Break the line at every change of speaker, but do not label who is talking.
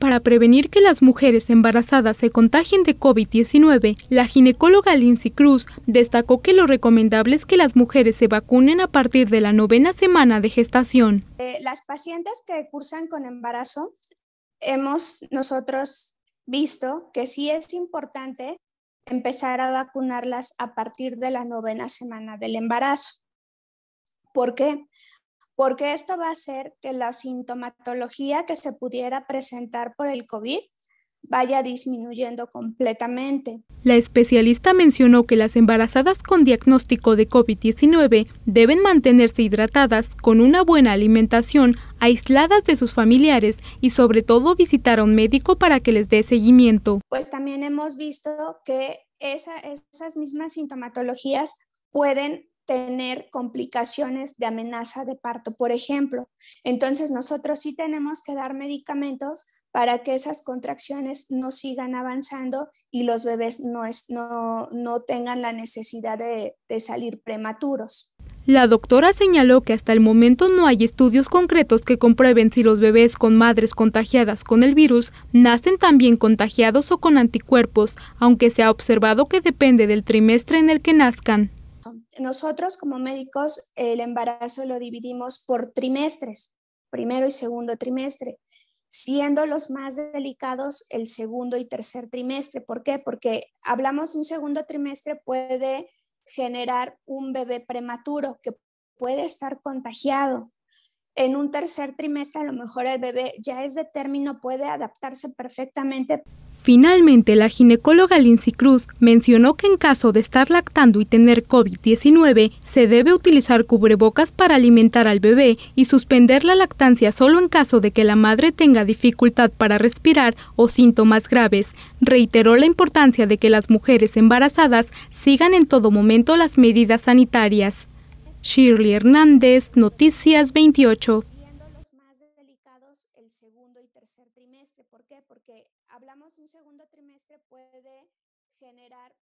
Para prevenir que las mujeres embarazadas se contagien de COVID-19, la ginecóloga Lindsay Cruz destacó que lo recomendable es que las mujeres se vacunen a partir de la novena semana de gestación.
Eh, las pacientes que cursan con embarazo, hemos nosotros visto que sí es importante empezar a vacunarlas a partir de la novena semana del embarazo. ¿Por qué? porque esto va a hacer que la sintomatología que se pudiera presentar por el COVID vaya disminuyendo completamente.
La especialista mencionó que las embarazadas con diagnóstico de COVID-19 deben mantenerse hidratadas con una buena alimentación, aisladas de sus familiares y sobre todo visitar a un médico para que les dé seguimiento.
Pues también hemos visto que esas mismas sintomatologías pueden tener complicaciones de amenaza de parto, por ejemplo. Entonces nosotros sí tenemos que dar medicamentos para que esas contracciones no sigan avanzando y los bebés no, tengan la necesidad de salir prematuros.
La doctora señaló que hasta el momento no hay estudios concretos que comprueben si los bebés con madres contagiadas con el virus nacen también contagiados o con anticuerpos, aunque se ha observado que depende del trimestre en el que nazcan.
Nosotros como médicos el embarazo lo dividimos por trimestres, primero y segundo trimestre, siendo los más delicados el segundo y tercer trimestre. ¿Por qué? Porque hablamos un segundo trimestre puede generar un bebé prematuro que puede estar contagiado, en un tercer trimestre a lo mejor el bebé ya es de término, puede adaptarse perfectamente.
Finalmente, la ginecóloga Lindsay Cruz mencionó que en caso de estar lactando y tener COVID-19, se debe utilizar cubrebocas para alimentar al bebé y suspender la lactancia solo en caso de que la madre tenga dificultad para respirar o síntomas graves. Reiteró la importancia de que las mujeres embarazadas sigan en todo momento las medidas sanitarias. Shirley Hernández, Noticias 28. Siendo los más delicados el segundo y tercer trimestre. ¿Por qué? Porque hablamos un segundo trimestre puede generar